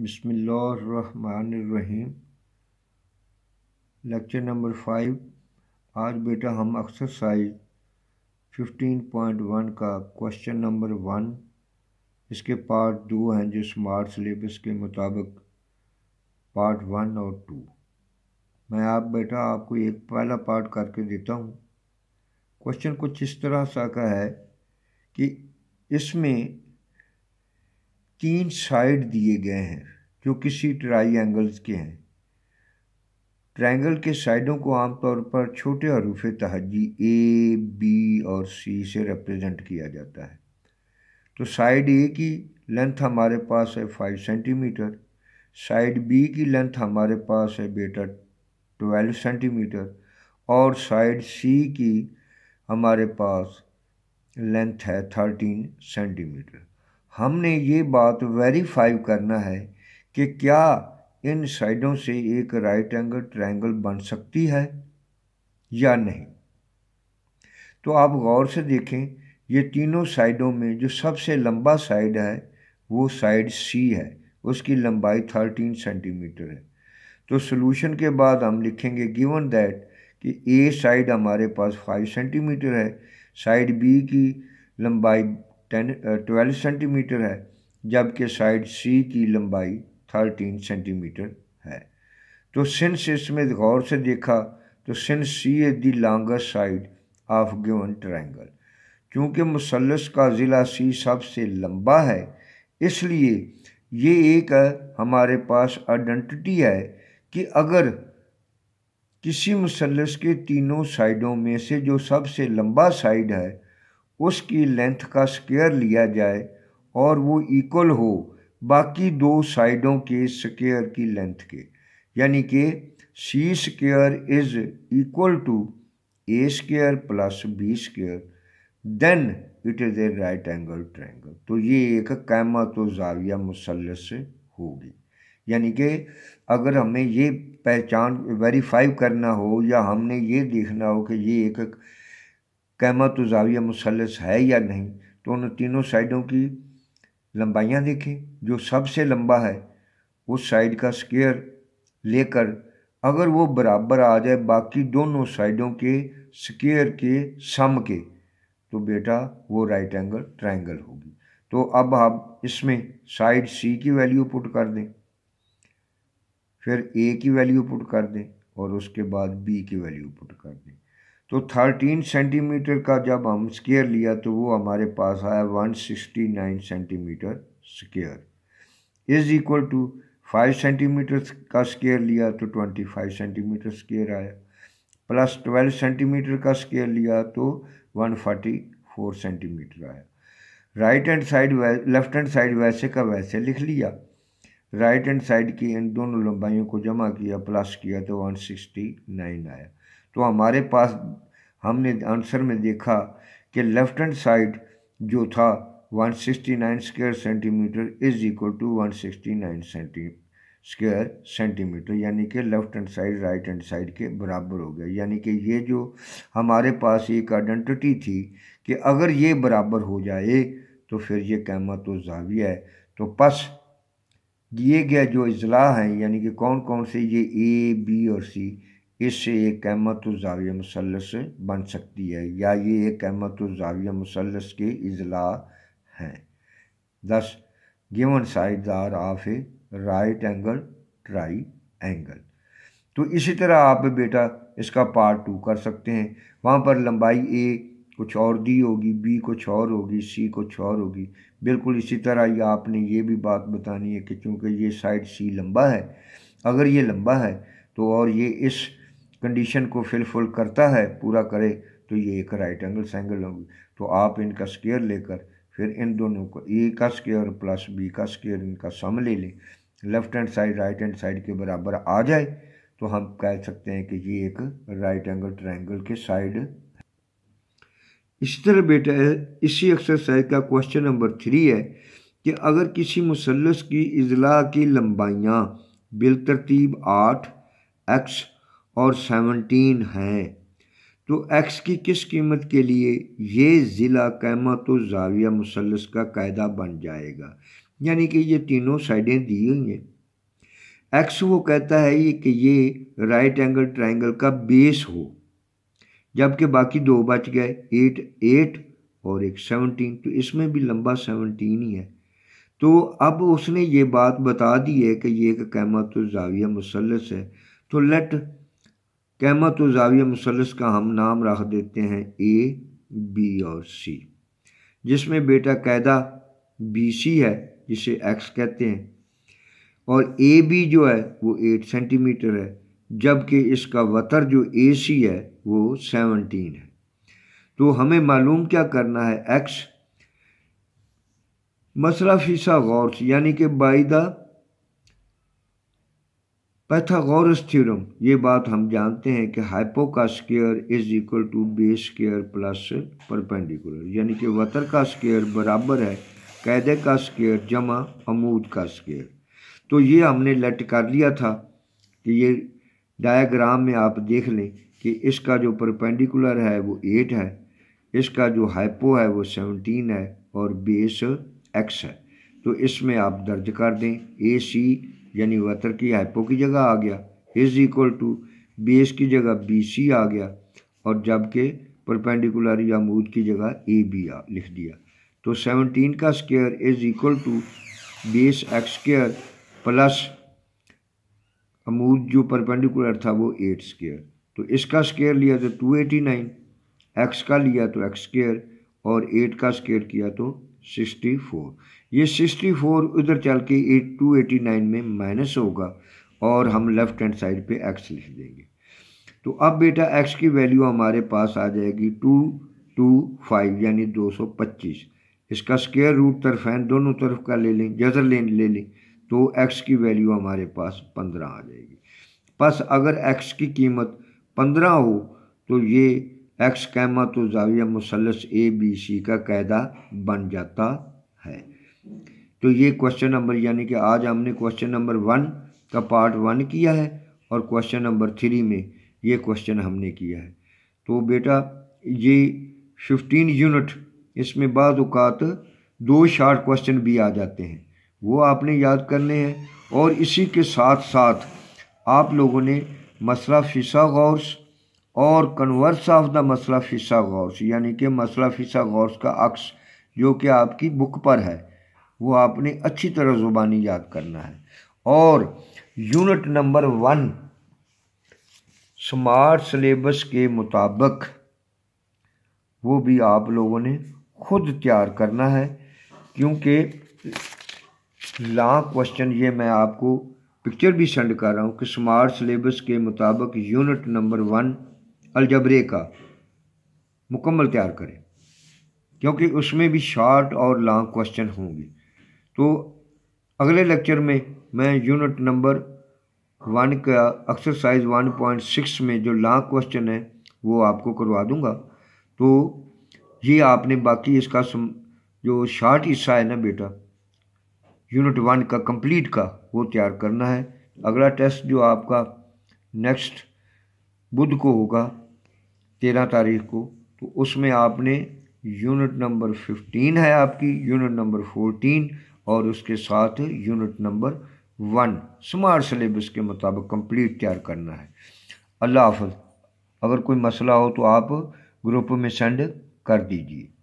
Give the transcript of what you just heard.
बिसमीम lecture number five आज बेटा हम एक्सरसाइज वन का क्वेश्चन नंबर वन इसके पार्ट दो हैं जो स्मार्ट सिलेबस के मुताबिक पार्ट वन और टू मैं आप बेटा आपको एक पहला पार्ट करके देता हूँ क्वेश्चन कुछ इस तरह सा का है कि इसमें तीन साइड दिए गए हैं जो किसी ट्राई एंगल्स के हैं ट्राइंगल के साइडों को आमतौर पर छोटे हरूफ तहजी ए बी और सी से रिप्रेजेंट किया जाता है तो साइड ए की लेंथ हमारे पास है फाइव सेंटीमीटर साइड बी की लेंथ हमारे पास है बेटा ट्वेल्व सेंटीमीटर और साइड सी की हमारे पास लेंथ है थर्टीन सेंटीमीटर हमने ये बात वेरीफाई करना है कि क्या इन साइडों से एक राइट एंगल ट्रायंगल बन सकती है या नहीं तो आप गौर से देखें ये तीनों साइडों में जो सबसे लंबा साइड है वो साइड सी है उसकी लंबाई थर्टीन सेंटीमीटर है तो सॉल्यूशन के बाद हम लिखेंगे गिवन दैट कि ए साइड हमारे पास फाइव सेंटीमीटर है साइड बी की लंबाई टेन ट्वेल्व सेंटीमीटर है जबकि साइड सी की लंबाई थर्टीन सेंटीमीटर है तो सिंस इसमें गौर से देखा तो since C is the longest side of given triangle क्योंकि मुसलस का ज़िला सी सबसे लंबा है इसलिए ये एक हमारे पास आइडेंटिटी है कि अगर किसी मुसलस के तीनों साइडों में से जो सबसे लंबा साइड है उसकी लेंथ का स्केयर लिया जाए और वो इक्वल हो बाकी दो साइडों के स्केयर की लेंथ के यानी कि C square is equal to A square plus B square then it is a right angle triangle तो ये एक तो जाविया मुसलस होगी यानी कि अगर हमें ये पहचान वेरीफाई करना हो या हमने ये देखना हो कि ये एक कैमा तो जाविया मुसलस है या नहीं तो उन तीनों साइडों की लंबाइयाँ देखें जो सबसे लंबा है उस साइड का स्केयर लेकर अगर वो बराबर आ जाए बाकी दोनों साइडों के स्केयर के सम के तो बेटा वो राइट एंगल ट्राइंगल होगी तो अब आप हाँ इसमें साइड सी की वैल्यू पुट कर दें फिर ए की वैल्यू पुट कर दें और उसके बाद बी की वैल्यू पुट कर दें तो थर्टीन सेंटीमीटर का जब हम स्केयर लिया तो वो हमारे पास आया one sixty nine centimetre square is equal to five centimetre का स्केयर लिया तो ट्वेंटी फाइव सेंटीमीटर स्केयर आया प्लस ट्वेल्व सेंटीमीटर का स्केयर लिया तो वन फोर्टी फोर सेंटीमीटर आया right hand side left hand side वैसे का वैसे लिख लिया राइट हैंड साइड की इन दोनों लंबाइयों को जमा किया प्लस किया तो वन सिक्सटी नाइन आया तो हमारे पास हमने आंसर में देखा कि लेफ्ट हैंड साइड जो था 169 square centimetre is equal to 169 centi square centimetre यानी कि left hand side right hand side के बराबर हो गया यानी कि ये जो हमारे पास एक आइडेंटिटी थी कि अगर ये बराबर हो जाए तो फिर ये कैमा तो जाविया है तो पस दिए गए जो अजला हैं यानी कि कौन कौन से ये ए बी और सी इससे एक अहमत जाविया मुसलस बन सकती है या ये एक अहमत जाविया मुसलस के अजला हैं thus given side are of a right angle triangle तो इसी तरह आप बेटा इसका पार्ट टू कर सकते हैं वहाँ पर लंबाई ए कुछ और दी होगी बी कुछ और होगी सी कुछ और होगी बिल्कुल इसी तरह ये आपने ये भी बात बतानी है कि चूँकि ये साइड सी लंबा है अगर ये लंबा है तो और ये इस कंडीशन को फिलफुल करता है पूरा करे तो ये एक राइट एंगल सेंगल होगी तो आप इनका स्केयर लेकर फिर इन दोनों को ए का स्केयर प्लस बी का स्केयर इनका सम ले लें left hand side right hand side के बराबर आ जाए तो हम कह सकते हैं कि ये एक राइट एंगल ट्रायंगल के साइड इस तरह बेटा इसी एक्सरसाइज का क्वेश्चन नंबर थ्री है कि अगर किसी मुसलस की अजला की लंबाइयाँ बिलतरतीब आठ एक्स और सेवनटीन हैं तो एक्स की किस कीमत के लिए ये ज़िला कैमा तो जाविया मुसलस का कायदा बन जाएगा यानी कि ये तीनों साइडें दी हुई हैं एक्स वो कहता है ये कि ये राइट एंगल ट्राइंगल का बेस हो जबकि बाकी दो बच गए एट एट और एक सेवनटीन तो इसमें भी लंबा सेवनटीन ही है तो अब उसने ये बात बता दी है कि ये एक कैमत जाविया मुसलस है तो लेट कैमत व जाविया मुसलस का हम नाम रख देते हैं ए बी और सी जिसमें बेटा कैदा बी सी है जिसे एक्स कहते हैं और ए बी जो है वो एट सेंटीमीटर है जबकि इसका वतर जो ए सी है वो सेवनटीन है तो हमें मालूम क्या करना है एक्स मसला फीसा गौर यानी कि बाई पैथागोरस थ्योरम ये बात हम जानते हैं कि हाइपो का square is equal to base square plus perpendicular यानी कि वतर का स्केयर बराबर है कैदे का स्केयर जमा अमूद का स्केयर तो ये हमने लेट कर लिया था कि ये डायग्राम में आप देख लें कि इसका जो परपेंडिकुलर है वो एट है इसका जो हाइपो है वो सेवनटीन है और बेस एक्स है तो इसमें आप दर्ज कर दें ए सी यानी वतर की हाइपो की जगह आ गया इज इक्वल टू बेस की जगह बी सी आ गया और जबकि परपेंडिकुलर या मूद की जगह ए बी आ लिख दिया तो सेवनटीन का square is equal to base X square plus अमूद जो परपेंडिकुलर था वो एट स्केयर तो इसका स्केयर लिया तो टू एटी नाइन एक्स का लिया तो एक्स स्केयर और एट का स्केयर किया तो सिक्सटी फोर ये सिक्सटी फोर उधर चल के एट टू एटी नाइन में माइनस होगा और हम लेफ्ट हैंड साइड पे एक्स लिख देंगे तो अब बेटा एक्स की वैल्यू हमारे पास आ जाएगी टू टू फाइव यानी दो सौ पच्चीस इसका स्केयर रूट तरफ है दोनों तरफ का ले लें जजर ले ले लें तो एक्स की वैल्यू हमारे पास पंद्रह आ जाएगी बस अगर एक्स की कीमत पंद्रह हो तो ये एक्स कैमा तो जाविया मुसलस ए बी सी का कायदा बन जाता है तो ये क्वेश्चन नंबर यानी कि आज हमने क्वेश्चन नंबर वन का पार्ट वन किया है और क्वेश्चन नंबर थ्री में ये क्वेश्चन हमने किया है तो बेटा ये फिफ्टीन यूनिट इसमें बाद अवत दो शार्ट क्वेश्चन भी आ जाते हैं वो आपने याद करने हैं और इसी के साथ साथ आप लोगों ने मसला फ़िसा गौर्स और कन्वर्स ऑफ द मसला फ़िशा गौस यानी कि मसला फ़िशा गौस का अक्स जो कि आपकी बुक पर है वो आपने अच्छी तरह ज़ुबानी याद करना है और unit number one smart syllabus के मुताबिक वो भी आप लोगों ने खुद तैयार करना है क्योंकि ला क्वेश्चन ये मैं आपको पिक्चर भी सेंड कर रहा हूँ कि स्मार्ट सलेबस के मुताबिक यूनिट नंबर वन अलजबरे का मुकम्मल तैयार करें क्योंकि उसमें भी शॉर्ट और लॉन्ग क्वेश्चन होंगे तो अगले लेक्चर में मैं यूनिट नंबर वन का एक्सरसाइज वन पॉइंट सिक्स में जो लॉन्ग क्वेश्चन है वो आपको करवा दूंगा तो ये आपने बाकी इसका सम, जो शॉर्ट हिस्सा है ना बेटा यूनिट वन का कंप्लीट का वो तैयार करना है अगला टेस्ट जो आपका नेक्स्ट बुध को होगा तेरह तारीख को तो उसमें आपने यूनिट नंबर फिफ्टीन है आपकी यूनिट नंबर फोर्टीन और उसके साथ unit number one smart syllabus के मुताबिक कंप्लीट तैयार करना है अल्लाह हाफ अगर कोई मसला हो तो आप ग्रुप में सेंड कर दीजिए